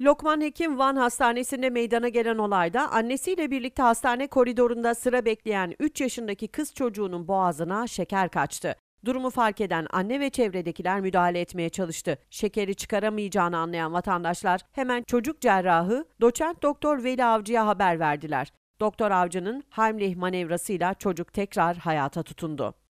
Lokman Hekim Van Hastanesi'nde meydana gelen olayda annesiyle birlikte hastane koridorunda sıra bekleyen 3 yaşındaki kız çocuğunun boğazına şeker kaçtı. Durumu fark eden anne ve çevredekiler müdahale etmeye çalıştı. Şekeri çıkaramayacağını anlayan vatandaşlar hemen çocuk cerrahı doçent doktor Veli Avcı'ya haber verdiler. Doktor Avcı'nın Heimlich manevrasıyla çocuk tekrar hayata tutundu.